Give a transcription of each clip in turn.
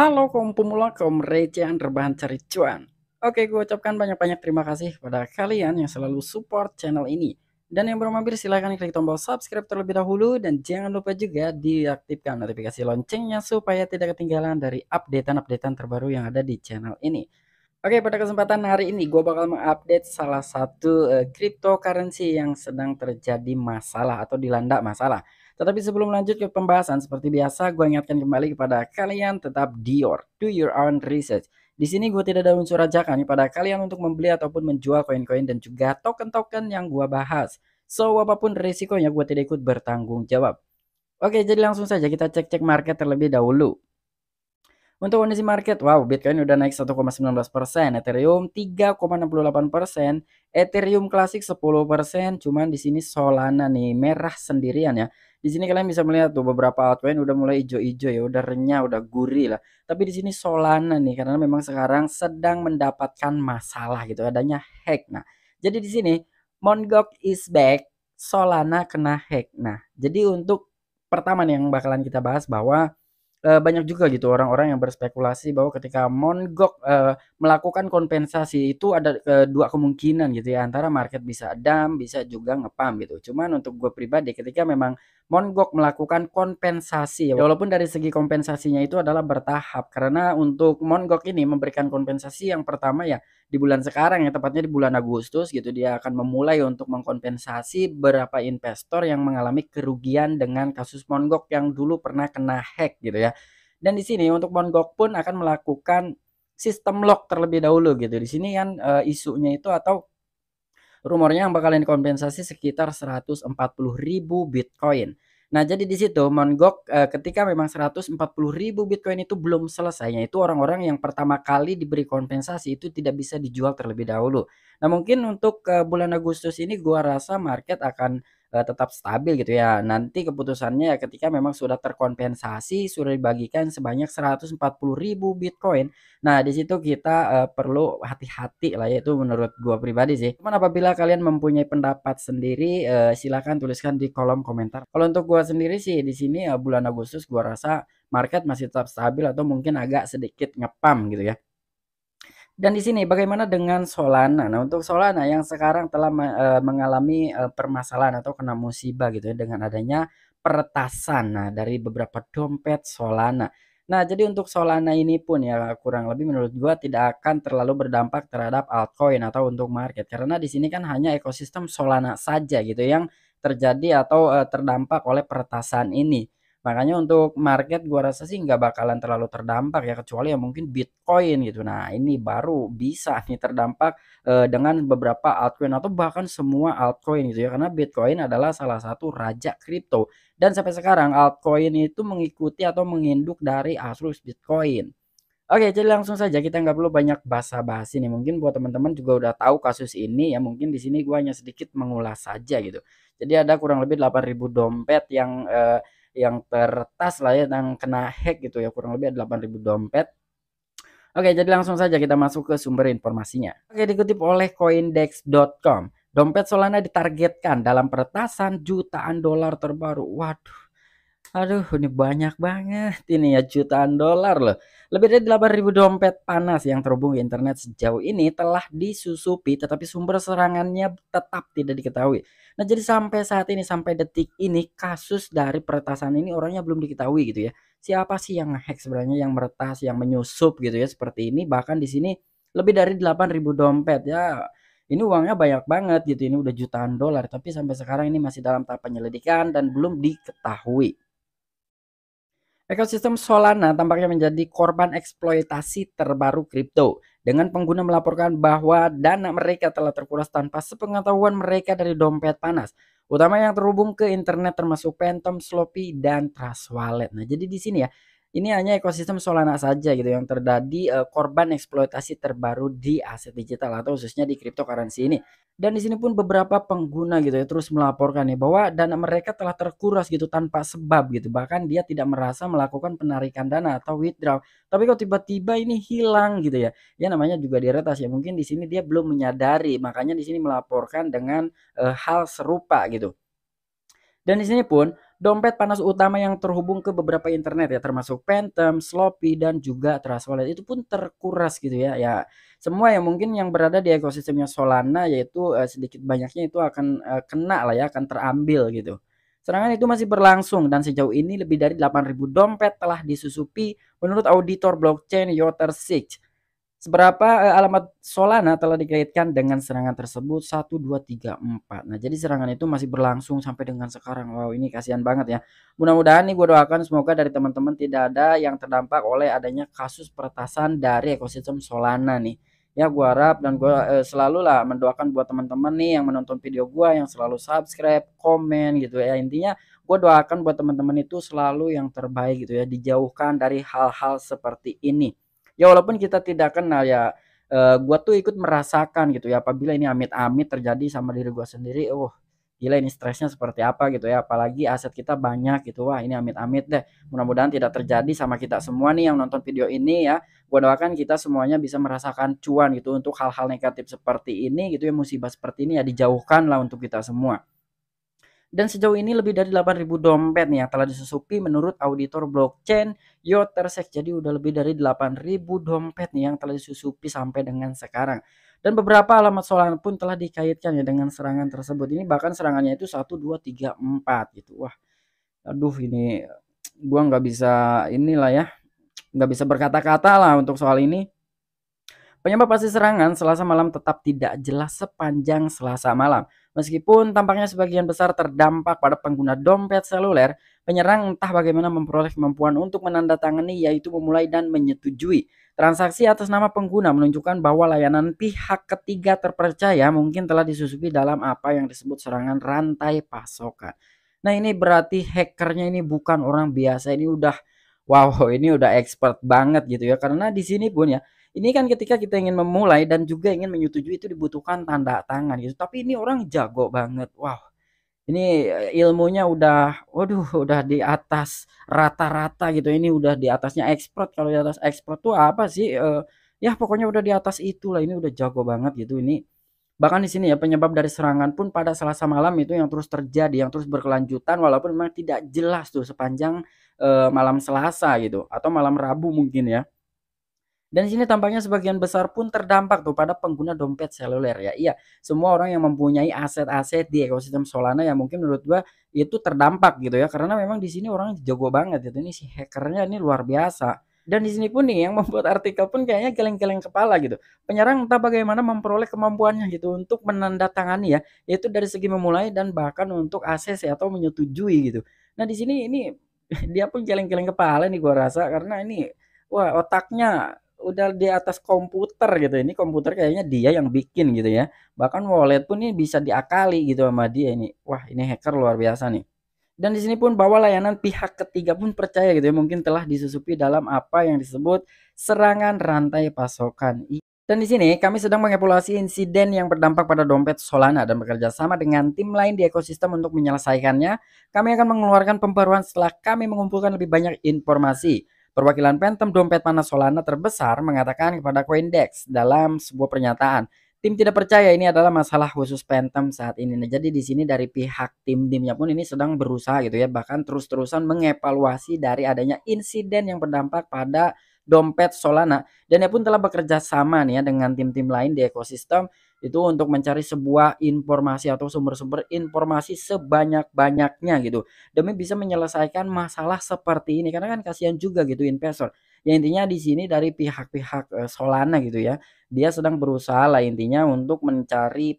Halo kaum pemula, kaum receh rebahan cari cuan. Oke, gue ucapkan banyak-banyak terima kasih pada kalian yang selalu support channel ini. Dan yang belum mampir silahkan klik tombol subscribe terlebih dahulu dan jangan lupa juga diaktifkan notifikasi loncengnya supaya tidak ketinggalan dari updatean-updatean terbaru yang ada di channel ini. Oke, pada kesempatan hari ini gue bakal mengupdate salah satu uh, cryptocurrency yang sedang terjadi masalah atau dilanda masalah. Tetapi sebelum lanjut ke pembahasan, seperti biasa gue ingatkan kembali kepada kalian tetap Dior, do your own research. Di sini gue tidak ada unsur ajakan kepada kalian untuk membeli ataupun menjual koin-koin dan juga token-token yang gue bahas. So, apapun risikonya gue tidak ikut bertanggung jawab. Oke, jadi langsung saja kita cek-cek market terlebih dahulu. Untuk kondisi market, wow, Bitcoin udah naik 1,19%, Ethereum 3,68%, Ethereum klasik 10%, cuman di sini Solana nih merah sendirian ya. Di sini kalian bisa melihat tuh beberapa altcoin udah mulai ijo-ijo ya, udah renyah, udah gurih lah. Tapi di sini Solana nih karena memang sekarang sedang mendapatkan masalah gitu, adanya hack. Nah, jadi di sini Mongok is back, Solana kena hack. Nah, jadi untuk pertama nih yang bakalan kita bahas bahwa Eh, banyak juga gitu orang-orang yang berspekulasi bahwa ketika Mongok uh, eh, melakukan kompensasi itu ada uh, dua kemungkinan gitu ya antara market bisa dam bisa juga ngepam gitu. Cuman untuk gue pribadi ketika memang Mongok melakukan kompensasi ya walaupun dari segi kompensasinya itu adalah bertahap karena untuk Mongok ini memberikan kompensasi yang pertama ya di bulan sekarang ya tepatnya di bulan Agustus gitu dia akan memulai untuk mengkompensasi berapa investor yang mengalami kerugian dengan kasus Mongok yang dulu pernah kena hack gitu ya. Dan di sini untuk Mongok pun akan melakukan sistem lock terlebih dahulu gitu. Di sini kan e, isunya itu atau rumornya yang bakalan dikompensasi sekitar ribu Bitcoin. Nah, jadi di situ Mongok e, eh, ketika memang ribu Bitcoin itu belum selesai, itu orang-orang yang pertama kali diberi kompensasi itu tidak bisa dijual terlebih dahulu. Nah, mungkin untuk e, bulan Agustus ini gua rasa market akan uh, tetap stabil gitu ya. Nanti keputusannya ya ketika memang sudah terkompensasi sudah dibagikan sebanyak 140.000 Bitcoin. Nah, di situ kita uh, perlu hati-hati lah yaitu menurut gua pribadi sih. Cuman apabila kalian mempunyai pendapat sendiri uh, eh, silahkan tuliskan di kolom komentar. Kalau untuk gua sendiri sih di sini uh, bulan Agustus gua rasa market masih tetap stabil atau mungkin agak sedikit ngepam gitu ya. Dan di sini bagaimana dengan Solana? Nah, untuk Solana yang sekarang telah eh, mengalami eh, permasalahan atau kena musibah gitu ya dengan adanya peretasan nah, dari beberapa dompet Solana. Nah, jadi untuk Solana ini pun ya kurang lebih menurut gua tidak akan terlalu berdampak terhadap altcoin atau untuk market karena di sini kan hanya ekosistem Solana saja gitu yang terjadi atau eh, terdampak oleh peretasan ini. Makanya untuk market gua rasa sih nggak bakalan terlalu terdampak ya kecuali yang mungkin Bitcoin gitu. Nah, ini baru bisa nih terdampak eh, dengan beberapa altcoin atau bahkan semua altcoin gitu ya karena Bitcoin adalah salah satu raja kripto dan sampai sekarang altcoin itu mengikuti atau menginduk dari arus Bitcoin. Oke, jadi langsung saja kita nggak perlu banyak basa-basi nih. Mungkin buat teman-teman juga udah tahu kasus ini ya. Mungkin di sini gua hanya sedikit mengulas saja gitu. Jadi ada kurang lebih 8.000 dompet yang eh, yang tertas lah ya yang kena hack gitu ya kurang lebih ada 8000 dompet Oke, jadi langsung saja kita masuk ke sumber informasinya. Oke, dikutip oleh coindex.com. Dompet Solana ditargetkan dalam peretasan jutaan dolar terbaru. Waduh, Aduh, ini banyak banget. Ini ya jutaan dolar loh. Lebih dari 8.000 dompet panas yang terhubung ke internet sejauh ini telah disusupi tetapi sumber serangannya tetap tidak diketahui. Nah, jadi sampai saat ini sampai detik ini kasus dari peretasan ini orangnya belum diketahui gitu ya. Siapa sih yang hack sebenarnya yang meretas, yang menyusup gitu ya seperti ini bahkan di sini lebih dari 8.000 dompet ya ini uangnya banyak banget gitu ini udah jutaan dolar tapi sampai sekarang ini masih dalam tahap penyelidikan dan belum diketahui Ekosistem Solana tampaknya menjadi korban eksploitasi terbaru kripto dengan pengguna melaporkan bahwa dana mereka telah terkuras tanpa sepengetahuan mereka dari dompet panas, utama yang terhubung ke internet termasuk Phantom, Sloppy, dan Trust Wallet. Nah, jadi di sini ya, ini hanya ekosistem Solana saja gitu yang terjadi uh, korban eksploitasi terbaru di aset digital atau khususnya di cryptocurrency ini. Dan di sini pun beberapa pengguna gitu ya terus melaporkan nih ya bahwa dana mereka telah terkuras gitu tanpa sebab gitu. Bahkan dia tidak merasa melakukan penarikan dana atau withdraw. Tapi kok tiba-tiba ini hilang gitu ya. Ya namanya juga diretas ya. Mungkin di sini dia belum menyadari makanya di sini melaporkan dengan uh, hal serupa gitu. Dan di sini pun dompet panas utama yang terhubung ke beberapa internet ya termasuk Phantom, Sloppy dan juga Trust Wallet itu pun terkuras gitu ya. Ya semua yang mungkin yang berada di ekosistemnya Solana yaitu eh, sedikit banyaknya itu akan eh, kena lah ya akan terambil gitu. Serangan itu masih berlangsung dan sejauh ini lebih dari 8.000 dompet telah disusupi menurut auditor blockchain Yoter 6. Seberapa eh, alamat Solana telah dikaitkan dengan serangan tersebut 1 2 3 4. Nah, jadi serangan itu masih berlangsung sampai dengan sekarang. Wow, ini kasihan banget ya. Mudah-mudahan nih gue doakan semoga dari teman-teman tidak ada yang terdampak oleh adanya kasus peretasan dari ekosistem Solana nih. Ya, gue harap dan gue eh, selalu lah mendoakan buat teman-teman nih yang menonton video gue yang selalu subscribe, komen gitu ya. Intinya gue doakan buat teman-teman itu selalu yang terbaik gitu ya, dijauhkan dari hal-hal seperti ini ya walaupun kita tidak kenal ya eh, gue tuh ikut merasakan gitu ya apabila ini amit-amit terjadi sama diri gue sendiri oh gila ini stresnya seperti apa gitu ya apalagi aset kita banyak gitu wah ini amit-amit deh mudah-mudahan tidak terjadi sama kita semua nih yang nonton video ini ya gua doakan kita semuanya bisa merasakan cuan gitu untuk hal-hal negatif seperti ini gitu ya musibah seperti ini ya dijauhkan lah untuk kita semua dan sejauh ini lebih dari 8.000 dompet nih yang telah disusupi menurut auditor blockchain Yotersek. Jadi udah lebih dari 8.000 dompet nih yang telah disusupi sampai dengan sekarang. Dan beberapa alamat Solana pun telah dikaitkan ya dengan serangan tersebut. Ini bahkan serangannya itu 1, 2, 3, 4 gitu. Wah aduh ini gua nggak bisa inilah ya. Nggak bisa berkata-kata lah untuk soal ini. Penyebab pasti serangan Selasa malam tetap tidak jelas sepanjang Selasa malam. Meskipun tampaknya sebagian besar terdampak pada pengguna dompet seluler, penyerang entah bagaimana memperoleh kemampuan untuk menandatangani yaitu memulai dan menyetujui. Transaksi atas nama pengguna menunjukkan bahwa layanan pihak ketiga terpercaya mungkin telah disusupi dalam apa yang disebut serangan rantai pasokan. Nah ini berarti hackernya ini bukan orang biasa, ini udah wow ini udah expert banget gitu ya karena di sini pun ya ini kan ketika kita ingin memulai dan juga ingin menyetujui itu dibutuhkan tanda tangan gitu. Tapi ini orang jago banget. Wow. Ini eh, ilmunya udah waduh udah di atas rata-rata gitu. Ini udah di atasnya expert. Kalau di atas expert tuh apa sih? Uh, ya pokoknya udah di atas itulah. Ini udah jago banget gitu. Ini Bahkan di sini ya penyebab dari serangan pun pada Selasa malam itu yang terus terjadi, yang terus berkelanjutan walaupun memang tidak jelas tuh sepanjang e, malam Selasa gitu atau malam Rabu mungkin ya. Dan di sini tampaknya sebagian besar pun terdampak tuh pada pengguna dompet seluler ya. Iya, semua orang yang mempunyai aset-aset di ekosistem Solana yang mungkin menurut gua itu terdampak gitu ya karena memang di sini orang jago banget gitu. Ini si hackernya ini luar biasa. Dan di sini pun nih yang membuat artikel pun kayaknya geleng-geleng kepala gitu. Penyerang entah bagaimana memperoleh kemampuannya gitu untuk menandatangani ya, itu dari segi memulai dan bahkan untuk akses atau menyetujui gitu. Nah, di sini ini dia pun geleng-geleng kepala nih gua rasa karena ini wah otaknya udah di atas komputer gitu ini komputer kayaknya dia yang bikin gitu ya bahkan wallet pun ini bisa diakali gitu sama dia ini wah ini hacker luar biasa nih dan di sini pun bahwa layanan pihak ketiga pun percaya gitu ya mungkin telah disusupi dalam apa yang disebut serangan rantai pasokan. Dan di sini kami sedang mengevaluasi insiden yang berdampak pada dompet Solana dan bekerja sama dengan tim lain di ekosistem untuk menyelesaikannya. Kami akan mengeluarkan pembaruan setelah kami mengumpulkan lebih banyak informasi. Perwakilan Phantom Dompet Panas Solana terbesar mengatakan kepada Coindex dalam sebuah pernyataan, tim tidak percaya ini adalah masalah khusus Phantom saat ini. Nah, jadi di sini dari pihak tim timnya pun ini sedang berusaha gitu ya, bahkan terus-terusan mengevaluasi dari adanya insiden yang berdampak pada dompet Solana dan ia pun telah bekerja sama nih ya dengan tim-tim lain di ekosistem itu untuk mencari sebuah informasi atau sumber-sumber informasi sebanyak-banyaknya gitu demi bisa menyelesaikan masalah seperti ini karena kan kasihan juga gitu investor ya intinya di sini dari pihak-pihak eh, Solana gitu ya dia sedang berusaha lah intinya untuk mencari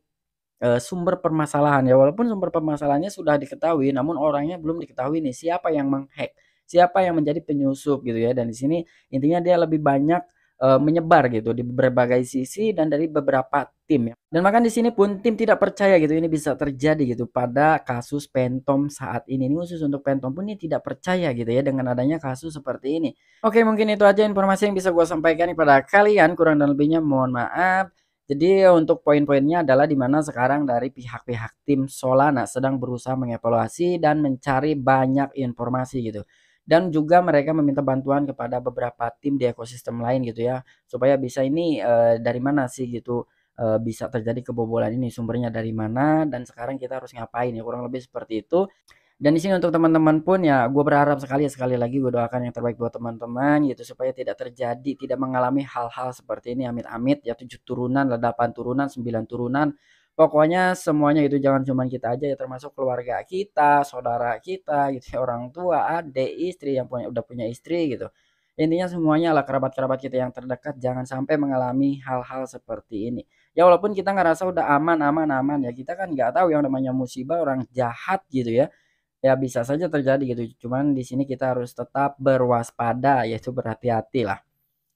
eh, sumber permasalahan ya walaupun sumber permasalahannya sudah diketahui namun orangnya belum diketahui nih siapa yang menghack siapa yang menjadi penyusup gitu ya dan di sini intinya dia lebih banyak eh, menyebar gitu di berbagai sisi dan dari beberapa tim ya. Dan makan di sini pun tim tidak percaya gitu ini bisa terjadi gitu pada kasus Pentom saat ini. Ini khusus untuk Pentom pun ini tidak percaya gitu ya dengan adanya kasus seperti ini. Oke, mungkin itu aja informasi yang bisa gue sampaikan kepada kalian. Kurang dan lebihnya mohon maaf. Jadi untuk poin-poinnya adalah di mana sekarang dari pihak-pihak tim Solana sedang berusaha mengevaluasi dan mencari banyak informasi gitu. Dan juga mereka meminta bantuan kepada beberapa tim di ekosistem lain gitu ya supaya bisa ini e, dari mana sih gitu Eh, bisa terjadi kebobolan ini sumbernya dari mana dan sekarang kita harus ngapain ya kurang lebih seperti itu dan di sini untuk teman-teman pun ya gue berharap sekali sekali lagi gue doakan yang terbaik buat teman-teman gitu supaya tidak terjadi tidak mengalami hal-hal seperti ini amit-amit ya tujuh turunan delapan turunan sembilan turunan pokoknya semuanya itu jangan cuman kita aja ya termasuk keluarga kita saudara kita gitu ya orang tua adik istri yang punya udah punya istri gitu intinya semuanya lah kerabat-kerabat kita yang terdekat jangan sampai mengalami hal-hal seperti ini ya walaupun kita ngerasa udah aman aman aman ya kita kan nggak tahu yang namanya musibah orang jahat gitu ya ya bisa saja terjadi gitu cuman di sini kita harus tetap berwaspada yaitu berhati-hati lah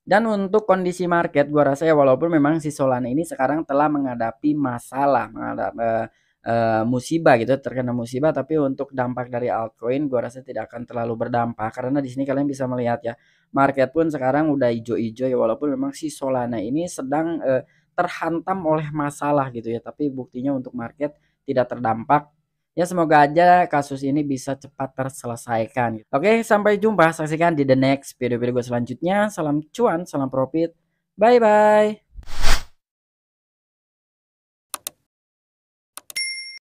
dan untuk kondisi market gua rasa ya walaupun memang si Solana ini sekarang telah menghadapi masalah menghadapi uh, eh, eh, musibah gitu terkena musibah tapi untuk dampak dari altcoin gua rasa tidak akan terlalu berdampak karena di sini kalian bisa melihat ya market pun sekarang udah hijau-hijau ya walaupun memang si Solana ini sedang eh, terhantam oleh masalah gitu ya tapi buktinya untuk market tidak terdampak Ya semoga aja kasus ini bisa cepat terselesaikan. Gitu. Oke, sampai jumpa. Saksikan di the next video-video gue selanjutnya. Salam cuan, salam profit. Bye-bye.